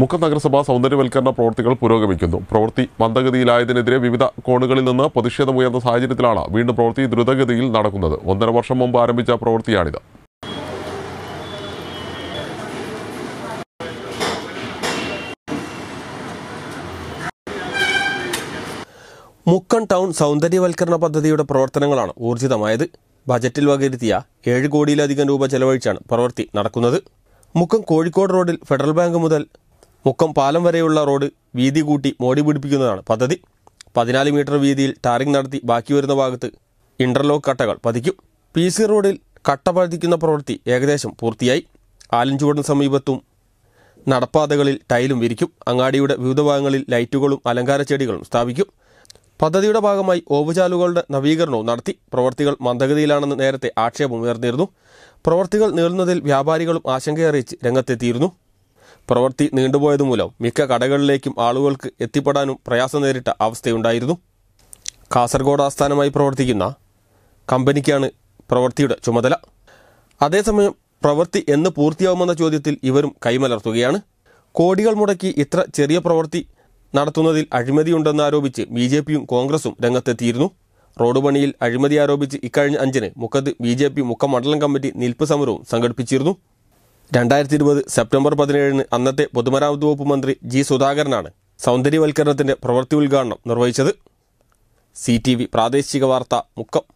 മുക്ക നഗരസഭാ സൗന്ദര്യവൽക്കരണ പ്രവൃത്തികൾ പുരോഗമിക്കുന്നു പ്രവൃത്തി മന്ദഗതിയിലായതിനെതിരെ വിവിധ കോണുകളിൽ നിന്ന് പ്രതിഷേധമുയർന്ന സാഹചര്യത്തിലാണ് വീണ്ടും പ്രവൃത്തി ദ്രുതഗതിയിൽ നടക്കുന്നത് ഒന്നര വർഷം മുമ്പ് ആരംഭിച്ച പ്രവൃത്തിയാണിത് മുക്കൺ ടൗൺ സൗന്ദര്യവൽക്കരണ പദ്ധതിയുടെ പ്രവർത്തനങ്ങളാണ് ഊർജിതമായത് ബജറ്റിൽ വകയിരുത്തിയ ഏഴ് കോടിയിലധികം രൂപ ചെലവഴിച്ചാണ് പ്രവൃത്തി നടക്കുന്നത് മുക്കം കോഴിക്കോട് റോഡിൽ ഫെഡറൽ ബാങ്ക് മുതൽ മുക്കം പാലം വരെയുള്ള റോഡ് വീതി കൂട്ടി മോടി പിടിപ്പിക്കുന്നതാണ് പദ്ധതി പതിനാല് മീറ്റർ വീതിയിൽ ടാറിംഗ് നടത്തി ബാക്കി വരുന്ന ഭാഗത്ത് ഇന്റർലോക്ക് കട്ടകൾ പതിക്കും പി സി റോഡിൽ കട്ട പതിക്കുന്ന പ്രവൃത്തി ഏകദേശം പൂർത്തിയായി ആലഞ്ചുവടിന് സമീപത്തും നടപ്പാതകളിൽ ടൈലും വിരിക്കും അങ്ങാടിയുടെ വിവിധ ഭാഗങ്ങളിൽ ലൈറ്റുകളും അലങ്കാര ചെടികളും സ്ഥാപിക്കും പദ്ധതിയുടെ ഭാഗമായി ഓവുചാലുകളുടെ നവീകരണവും നടത്തി പ്രവർത്തികൾ മന്ദഗതിയിലാണെന്ന് നേരത്തെ ആക്ഷേപം ഉയർന്നിരുന്നു പ്രവർത്തികൾ നീളുന്നതിൽ വ്യാപാരികളും ആശങ്കയറിയിച്ച് രംഗത്തെത്തിയിരുന്നു പ്രവൃത്തി നീണ്ടുപോയത് മൂലം മിക്ക കടകളിലേക്കും ആളുകൾക്ക് എത്തിപ്പെടാനും പ്രയാസം നേരിട്ട അവസ്ഥയുണ്ടായിരുന്നു കാസർഗോഡ് ആസ്ഥാനമായി പ്രവർത്തിക്കുന്ന കമ്പനിക്കാണ് പ്രവൃത്തിയുടെ ചുമതല അതേസമയം പ്രവൃത്തി എന്ന് പൂർത്തിയാവുമെന്ന ചോദ്യത്തിൽ ഇവരും കൈമലർത്തുകയാണ് കോടികൾ മുടക്കി ഇത്ര ചെറിയ പ്രവൃത്തി നടത്തുന്നതിൽ അഴിമതിയുണ്ടെന്നാരോപിച്ച് ബി ജെ പിയും കോൺഗ്രസും രംഗത്തെത്തിയിരുന്നു റോഡ് പണിയിൽ അഴിമതി ആരോപിച്ച് ഇക്കഴിഞ്ഞ അഞ്ചിന് മുക്കത്ത് ബി ജെ പി മുഖമണ്ഡലം കമ്മിറ്റി നിൽപ്പ് സമരവും സംഘടിപ്പിച്ചിരുന്നു രണ്ടായിരത്തി ഇരുപത് സെപ്റ്റംബർ പതിനേഴിന് അന്നത്തെ പൊതുമരാമത്ത് വകുപ്പ് മന്ത്രി ജി സുധാകരനാണ് സൗന്ദര്യവൽക്കരണത്തിന്റെ പ്രവൃത്തി ഉദ്ഘാടനം നിർവഹിച്ചത് സി ടി വി പ്രാദേശിക വാർത്ത മുക്കം